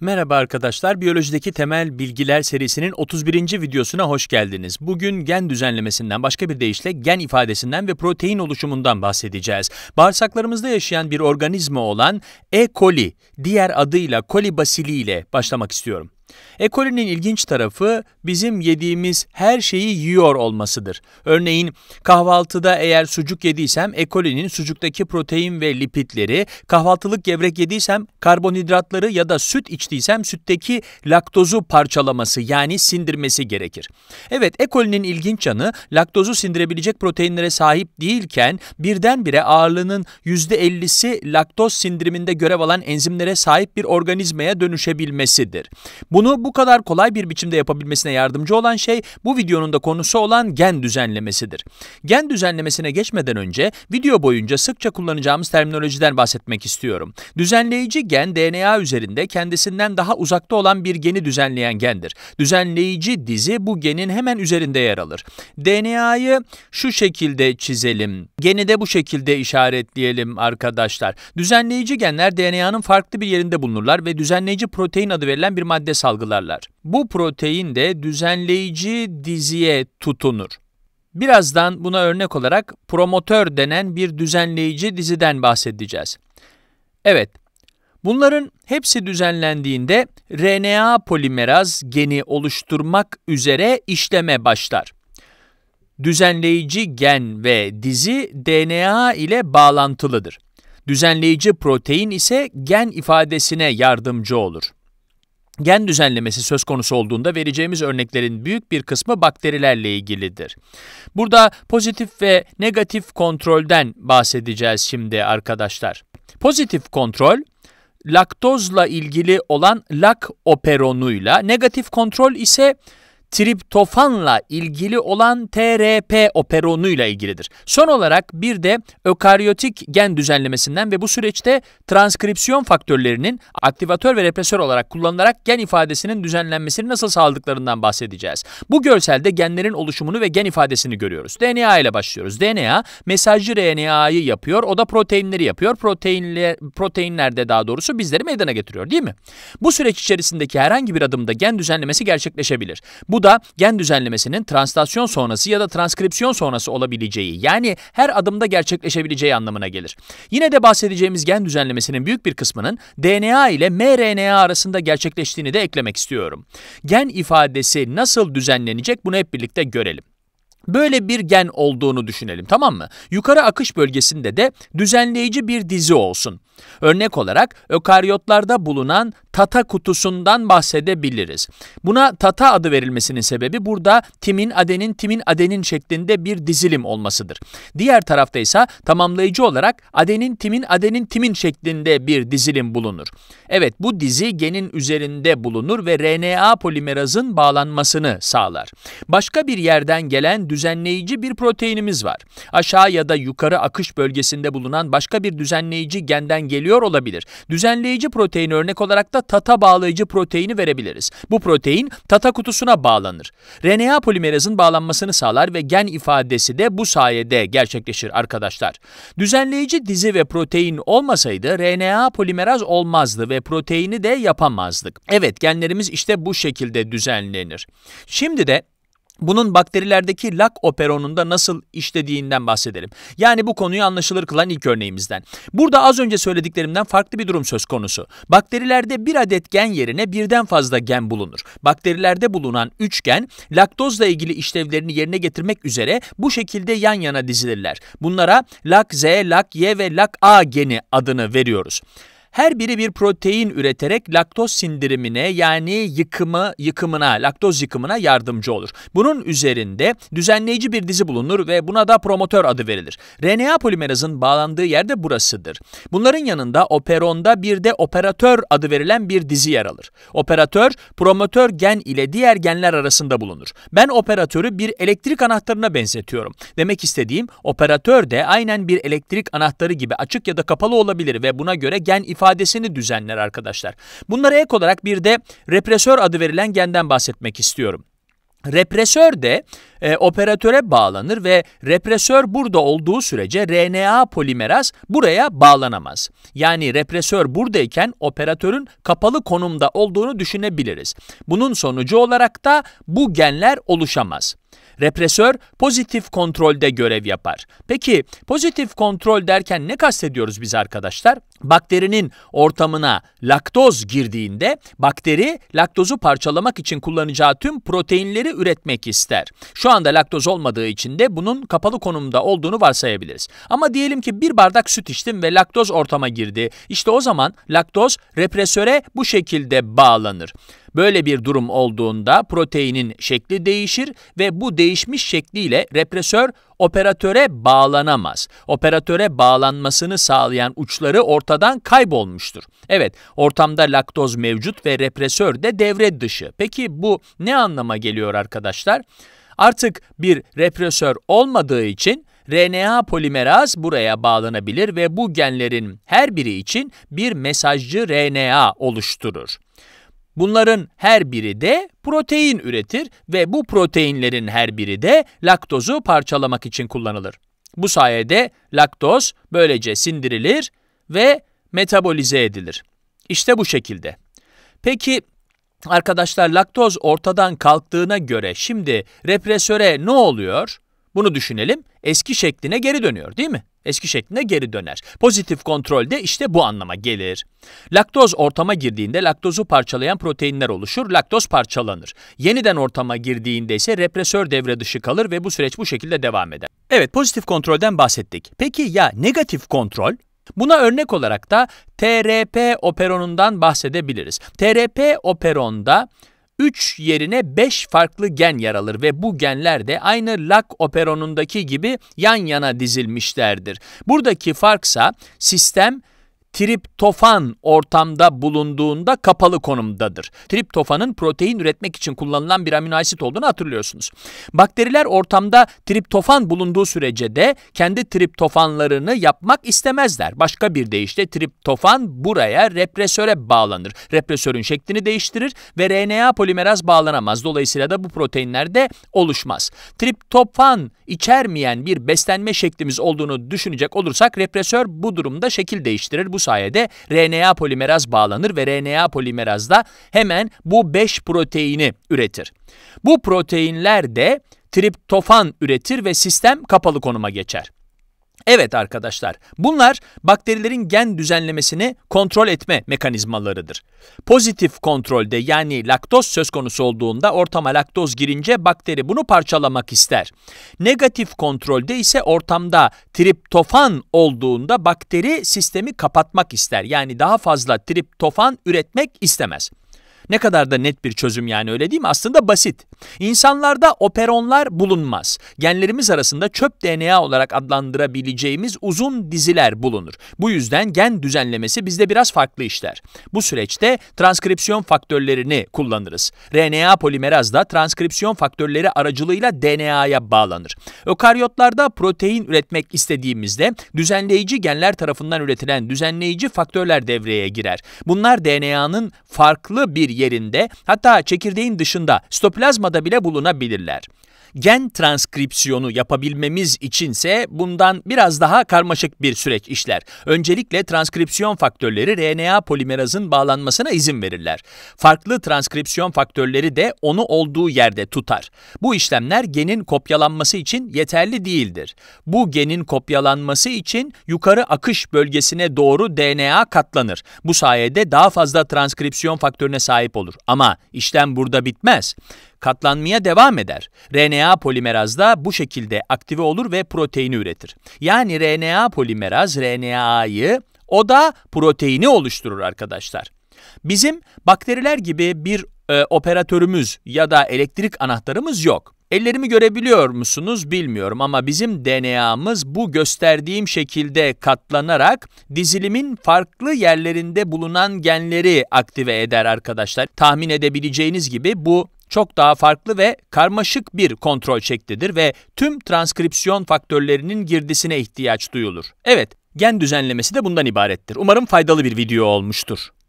Merhaba arkadaşlar, biyolojideki temel bilgiler serisinin 31. videosuna hoş geldiniz. Bugün gen düzenlemesinden başka bir deyişle gen ifadesinden ve protein oluşumundan bahsedeceğiz. Bağırsaklarımızda yaşayan bir organizma olan E. coli, diğer adıyla basili ile başlamak istiyorum. Ekolinin ilginç tarafı bizim yediğimiz her şeyi yiyor olmasıdır. Örneğin kahvaltıda eğer sucuk yediysem ekolinin sucuktaki protein ve lipitleri, kahvaltılık gevrek yediysem karbonhidratları ya da süt içtiysem sütteki laktozu parçalaması yani sindirmesi gerekir. Evet ekolinin ilginç yanı laktozu sindirebilecek proteinlere sahip değilken birdenbire ağırlığının %50'si laktoz sindiriminde görev alan enzimlere sahip bir organizmaya dönüşebilmesidir. Bunu bu kadar kolay bir biçimde yapabilmesine yardımcı olan şey bu videonun da konusu olan gen düzenlemesidir. Gen düzenlemesine geçmeden önce video boyunca sıkça kullanacağımız terminolojiden bahsetmek istiyorum. Düzenleyici gen DNA üzerinde kendisinden daha uzakta olan bir geni düzenleyen gendir. Düzenleyici dizi bu genin hemen üzerinde yer alır. DNA'yı şu şekilde çizelim. Geni de bu şekilde işaretleyelim arkadaşlar. Düzenleyici genler DNA'nın farklı bir yerinde bulunurlar ve düzenleyici protein adı verilen bir madde salgılarlar. Bu protein de düzenleyici diziye tutunur. Birazdan buna örnek olarak promotör denen bir düzenleyici diziden bahsedeceğiz. Evet, bunların hepsi düzenlendiğinde RNA polimeraz geni oluşturmak üzere işleme başlar. Düzenleyici gen ve dizi DNA ile bağlantılıdır. Düzenleyici protein ise gen ifadesine yardımcı olur. Gen düzenlemesi söz konusu olduğunda vereceğimiz örneklerin büyük bir kısmı bakterilerle ilgilidir. Burada pozitif ve negatif kontrolden bahsedeceğiz şimdi arkadaşlar. Pozitif kontrol laktozla ilgili olan lak operonuyla, negatif kontrol ise triptofanla ilgili olan TRP operonuyla ilgilidir. Son olarak bir de ökaryotik gen düzenlemesinden ve bu süreçte transkripsiyon faktörlerinin aktivatör ve represör olarak kullanılarak gen ifadesinin düzenlenmesini nasıl sağladıklarından bahsedeceğiz. Bu görselde genlerin oluşumunu ve gen ifadesini görüyoruz. DNA ile başlıyoruz. DNA mesajcı RNA'yı yapıyor. O da proteinleri yapıyor. Proteinler, proteinlerde daha doğrusu bizleri meydana getiriyor değil mi? Bu süreç içerisindeki herhangi bir adımda gen düzenlemesi gerçekleşebilir. Bu da gen düzenlemesinin translasyon sonrası ya da transkripsiyon sonrası olabileceği yani her adımda gerçekleşebileceği anlamına gelir. Yine de bahsedeceğimiz gen düzenlemesinin büyük bir kısmının DNA ile mRNA arasında gerçekleştiğini de eklemek istiyorum. Gen ifadesi nasıl düzenlenecek bunu hep birlikte görelim. Böyle bir gen olduğunu düşünelim tamam mı? Yukarı akış bölgesinde de düzenleyici bir dizi olsun. Örnek olarak ökaryotlarda bulunan tata kutusundan bahsedebiliriz. Buna tata adı verilmesinin sebebi burada timin adenin timin adenin şeklinde bir dizilim olmasıdır. Diğer tarafta ise tamamlayıcı olarak adenin timin adenin timin şeklinde bir dizilim bulunur. Evet bu dizi genin üzerinde bulunur ve RNA polimerazın bağlanmasını sağlar. Başka bir yerden gelen düzenleyici bir proteinimiz var. Aşağı ya da yukarı akış bölgesinde bulunan başka bir düzenleyici genden geliyor olabilir. Düzenleyici protein örnek olarak da tata bağlayıcı proteini verebiliriz. Bu protein tata kutusuna bağlanır. RNA polimerazın bağlanmasını sağlar ve gen ifadesi de bu sayede gerçekleşir arkadaşlar. Düzenleyici dizi ve protein olmasaydı RNA polimeraz olmazdı ve proteini de yapamazdık. Evet genlerimiz işte bu şekilde düzenlenir. Şimdi de bunun bakterilerdeki lak operonunda nasıl işlediğinden bahsedelim. Yani bu konuyu anlaşılır kılan ilk örneğimizden. Burada az önce söylediklerimden farklı bir durum söz konusu. Bakterilerde bir adet gen yerine birden fazla gen bulunur. Bakterilerde bulunan üç gen laktozla ilgili işlevlerini yerine getirmek üzere bu şekilde yan yana dizilirler. Bunlara lak Z, lak Y ve lak A geni adını veriyoruz. Her biri bir protein üreterek laktoz sindirimine yani yıkımı yıkımına, laktoz yıkımına yardımcı olur. Bunun üzerinde düzenleyici bir dizi bulunur ve buna da promotör adı verilir. RNA polimerazın bağlandığı yer de burasıdır. Bunların yanında operonda bir de operatör adı verilen bir dizi yer alır. Operatör, promotör gen ile diğer genler arasında bulunur. Ben operatörü bir elektrik anahtarına benzetiyorum. Demek istediğim operatör de aynen bir elektrik anahtarı gibi açık ya da kapalı olabilir ve buna göre gen ifade ifadesini düzenler arkadaşlar. Bunlara ek olarak bir de represör adı verilen genden bahsetmek istiyorum. Represör de e, operatöre bağlanır ve represör burada olduğu sürece RNA polimeraz buraya bağlanamaz. Yani represör buradayken operatörün kapalı konumda olduğunu düşünebiliriz. Bunun sonucu olarak da bu genler oluşamaz. Represör pozitif kontrolde görev yapar. Peki pozitif kontrol derken ne kastediyoruz biz arkadaşlar? Bakterinin ortamına laktoz girdiğinde bakteri laktozu parçalamak için kullanacağı tüm proteinleri üretmek ister. Şu anda laktoz olmadığı için de bunun kapalı konumda olduğunu varsayabiliriz. Ama diyelim ki bir bardak süt içtim ve laktoz ortama girdi. İşte o zaman laktoz represöre bu şekilde bağlanır. Böyle bir durum olduğunda proteinin şekli değişir ve bu değişmiş şekliyle represör operatöre bağlanamaz. Operatöre bağlanmasını sağlayan uçları ortadan kaybolmuştur. Evet, ortamda laktoz mevcut ve represör de devre dışı. Peki bu ne anlama geliyor arkadaşlar? Artık bir represör olmadığı için RNA polimeraz buraya bağlanabilir ve bu genlerin her biri için bir mesajcı RNA oluşturur. Bunların her biri de protein üretir ve bu proteinlerin her biri de laktozu parçalamak için kullanılır. Bu sayede laktoz böylece sindirilir ve metabolize edilir. İşte bu şekilde. Peki arkadaşlar laktoz ortadan kalktığına göre şimdi represöre ne oluyor? Bunu düşünelim. Eski şekline geri dönüyor değil mi? eski şekline geri döner. Pozitif kontrol de işte bu anlama gelir. Laktoz ortama girdiğinde laktozu parçalayan proteinler oluşur, laktoz parçalanır. Yeniden ortama girdiğinde ise represör devre dışı kalır ve bu süreç bu şekilde devam eder. Evet, pozitif kontrolden bahsettik. Peki ya negatif kontrol? Buna örnek olarak da TRP operonundan bahsedebiliriz. TRP operonda 3 yerine 5 farklı gen yer alır ve bu genler de aynı lak operonundaki gibi yan yana dizilmişlerdir. Buradaki farksa sistem triptofan ortamda bulunduğunda kapalı konumdadır. Triptofanın protein üretmek için kullanılan bir amino asit olduğunu hatırlıyorsunuz. Bakteriler ortamda triptofan bulunduğu sürece de kendi triptofanlarını yapmak istemezler. Başka bir deyişle triptofan buraya represöre bağlanır. Represörün şeklini değiştirir ve RNA polimeraz bağlanamaz. Dolayısıyla da bu proteinler de oluşmaz. Triptofan içermeyen bir beslenme şeklimiz olduğunu düşünecek olursak represör bu durumda şekil değiştirir. Bu sayede RNA polimeraz bağlanır ve RNA polimeraz da hemen bu 5 proteini üretir. Bu proteinler de triptofan üretir ve sistem kapalı konuma geçer. Evet arkadaşlar, bunlar bakterilerin gen düzenlemesini kontrol etme mekanizmalarıdır. Pozitif kontrolde yani laktoz söz konusu olduğunda ortama laktoz girince bakteri bunu parçalamak ister. Negatif kontrolde ise ortamda triptofan olduğunda bakteri sistemi kapatmak ister. Yani daha fazla triptofan üretmek istemez. Ne kadar da net bir çözüm yani öyle değil mi? Aslında basit. İnsanlarda operonlar bulunmaz. Genlerimiz arasında çöp DNA olarak adlandırabileceğimiz uzun diziler bulunur. Bu yüzden gen düzenlemesi bizde biraz farklı işler. Bu süreçte transkripsiyon faktörlerini kullanırız. RNA polimeraz da transkripsiyon faktörleri aracılığıyla DNA'ya bağlanır. Ökaryotlarda protein üretmek istediğimizde düzenleyici genler tarafından üretilen düzenleyici faktörler devreye girer. Bunlar DNA'nın farklı bir yerinde hatta çekirdeğin dışında stoplazmada bile bulunabilirler. Gen transkripsiyonu yapabilmemiz içinse bundan biraz daha karmaşık bir süreç işler. Öncelikle transkripsiyon faktörleri RNA polimerazın bağlanmasına izin verirler. Farklı transkripsiyon faktörleri de onu olduğu yerde tutar. Bu işlemler genin kopyalanması için yeterli değildir. Bu genin kopyalanması için yukarı akış bölgesine doğru DNA katlanır. Bu sayede daha fazla transkripsiyon faktörüne sahip olur. Ama işlem burada bitmez katlanmaya devam eder. RNA polimeraz da bu şekilde aktive olur ve proteini üretir. Yani RNA polimeraz RNA'yı o da proteini oluşturur arkadaşlar. Bizim bakteriler gibi bir e, operatörümüz ya da elektrik anahtarımız yok. Ellerimi görebiliyor musunuz bilmiyorum ama bizim DNA'mız bu gösterdiğim şekilde katlanarak dizilimin farklı yerlerinde bulunan genleri aktive eder arkadaşlar. Tahmin edebileceğiniz gibi bu çok daha farklı ve karmaşık bir kontrol şeklidir ve tüm transkripsiyon faktörlerinin girdisine ihtiyaç duyulur. Evet, gen düzenlemesi de bundan ibarettir. Umarım faydalı bir video olmuştur.